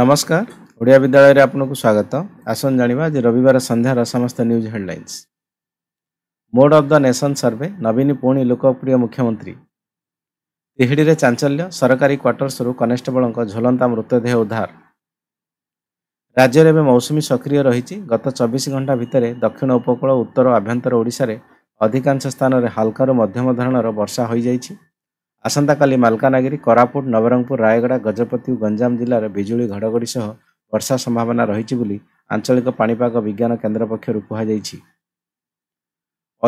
ନମସ୍କାର ଓଡ଼ିଆ ବିଦ୍ୟାଳୟରେ ଆପଣଙ୍କୁ ସ୍ୱାଗତ ଆସନ୍ତୁ ଜାଣିବା ଆଜି ରବିବାର ସନ୍ଧ୍ୟାର ସମସ୍ତ news headlines mood of the nation survey ନବୀନ ପୁଣି ଲୋକପ୍ରିୟ ମୁଖ୍ୟମନ୍ତ୍ରୀ ତିହିଡ଼ିରେ ଚାଞ୍ଚଲ୍ୟ ସରକାରୀ କ୍ୱାର୍ଟର୍ସରୁ କନେଷ୍ଟେବଳଙ୍କ ଝୁଲନ୍ତା ମୃତଦେହ ଉଦ୍ଧାର ରାଜ୍ୟରେ ଏବେ ମୌସୁମୀ ସକ୍ରିୟ ରହିଛି ଗତ ଚବିଶ ଘଣ୍ଟା ଭିତରେ ଦକ୍ଷିଣ ଉପକୂଳ ଉତ୍ତର ଆଭ୍ୟନ୍ତର ଓଡ଼ିଶାରେ ଅଧିକାଂଶ ସ୍ଥାନରେ ହାଲକାରୁ ମଧ୍ୟମ ଧରଣର ବର୍ଷା ହୋଇଯାଇଛି ଆସନ୍ତାକାଲି ମାଲକାନଗିରି କୋରାପୁଟ ନବରଙ୍ଗପୁର ରାୟଗଡ଼ା ଗଜପତି ଓ ଗଞ୍ଜାମ ଜିଲ୍ଲାରେ ବିଜୁଳି ଘଡ଼ଘଡ଼ି ସହ ବର୍ଷା ସମ୍ଭାବନା ରହିଛି ବୋଲି ଆଞ୍ଚଳିକ ପାଣିପାଗ ବିଜ୍ଞାନ କେନ୍ଦ୍ର ପକ୍ଷରୁ କୁହାଯାଇଛି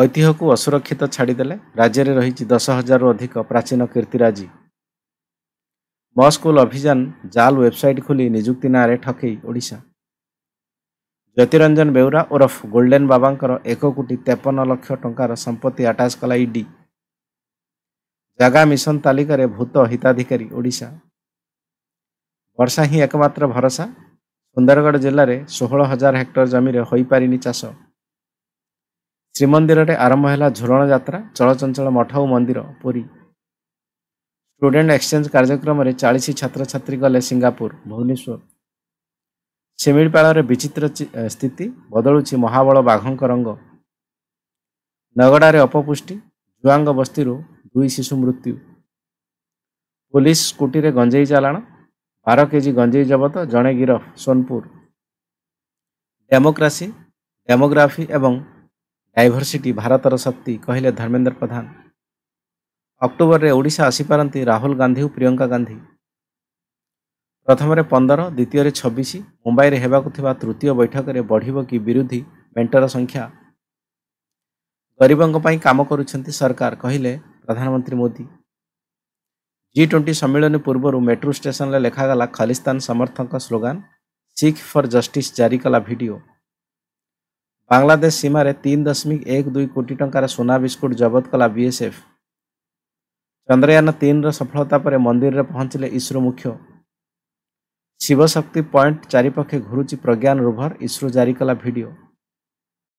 ଐତିହ୍ୟକୁ ଅସୁରକ୍ଷିତ ଛାଡ଼ିଦେଲେ ରାଜ୍ୟରେ ରହିଛି ଦଶ ହଜାରରୁ ଅଧିକ ପ୍ରାଚୀନ କୀର୍ତ୍ତିରାଜି ମ ସ୍କୁଲ ଅଭିଯାନ ଜାଲ୍ ୱେବ୍ସାଇଟ୍ ଖୋଲି ନିଯୁକ୍ତି ନାଁରେ ଠକେଇ ଓଡ଼ିଶା ଜ୍ୟୋତିରଞ୍ଜନ ବେଉରା ଓରଫ ଗୋଲ୍ଡେନ୍ ବାବାଙ୍କର ଏକ କୋଟି ତେପନ ଲକ୍ଷ ଟଙ୍କାର ସମ୍ପତ୍ତି ଆଟାଚ୍ କଲା ଇଡି ଜାଗା ମିଶନ ତାଲିକାରେ ଭୂତ ହିତାଧିକାରୀ ଓଡ଼ିଶା ବର୍ଷା ହିଁ ଏକମାତ୍ର ଭରସା ସୁନ୍ଦରଗଡ଼ ଜିଲ୍ଲାରେ ଷୋହଳ ହଜାର ହେକ୍ଟର ଜମିରେ ହୋଇପାରିନି ଚାଷ ଶ୍ରୀମନ୍ଦିରରେ ଆରମ୍ଭ ହେଲା ଝୁଳଣ ଯାତ୍ରା ଚଳଚଞ୍ଚଳ ମଠ ଓ ମନ୍ଦିର ପୁରୀ ଷ୍ଟୁଡେଣ୍ଟ ଏକ୍ସଚେଞ୍ଜ କାର୍ଯ୍ୟକ୍ରମରେ ଚାଳିଶ ଛାତ୍ରଛାତ୍ରୀ ଗଲେ ସିଙ୍ଗାପୁର ଭୁବନେଶ୍ୱର ଶିମିଳିପାଳରେ ବିଚିତ୍ର ସ୍ଥିତି ବଦଳୁଛି ମହାବଳ ବାଘଙ୍କ ରଙ୍ଗ ନଗଡ଼ାରେ ଅପପୁଷ୍ଟି ଜୁଆଙ୍ଗ ବସ୍ତିରୁ ଦୁଇ ଶିଶୁ ମୃତ୍ୟୁ ପୋଲିସ ସ୍କୁଟିରେ ଗଞ୍ଜେଇ ଚାଲାଣ ବାର କେଜି ଗଞ୍ଜେଇ ଜବତ ଜଣେ ଗିରଫ ସୋନପୁର ଡେମୋକ୍ରାସି ଡେମୋଗ୍ରାଫି ଏବଂ ଡାଇଭରସିଟି ଭାରତର ଶକ୍ତି କହିଲେ ଧର୍ମେନ୍ଦ୍ର ପ୍ରଧାନ ଅକ୍ଟୋବରରେ ଓଡ଼ିଶା ଆସିପାରନ୍ତି ରାହୁଲ ଗାନ୍ଧି ଓ ପ୍ରିୟଙ୍କା ଗାନ୍ଧି ପ୍ରଥମରେ ପନ୍ଦର ଦ୍ୱିତୀୟରେ ଛବିଶ ମୁମ୍ବାଇରେ ହେବାକୁ ଥିବା ତୃତୀୟ ବୈଠକରେ ବଢ଼ିବ କି ବିରୋଧୀ ମେଣ୍ଟର ସଂଖ୍ୟା ଗରିବଙ୍କ ପାଇଁ କାମ କରୁଛନ୍ତି ସରକାର କହିଲେ प्रधानमंत्री मोदी जि ट्वेंटी सम्मिलन पूर्व मेट्रो स्टेशन में लिखागला खालिस्तान समर्थक स्लोगान सिख फॉर जस्टिस जारी कला भिडियो बांग्लादेश सीमार तीन दशमिक एक दुई कोटी टकर सोना बिस्कुट जबत कला बीएसएफ चंद्रयान तीन रफलता पर मंदिर में पहुंचले इसरो मुख्य शिवशक्ति पॉइंट चारिपक्षे घुरुची प्रज्ञान रोभर इसरो जारी कला भिडियो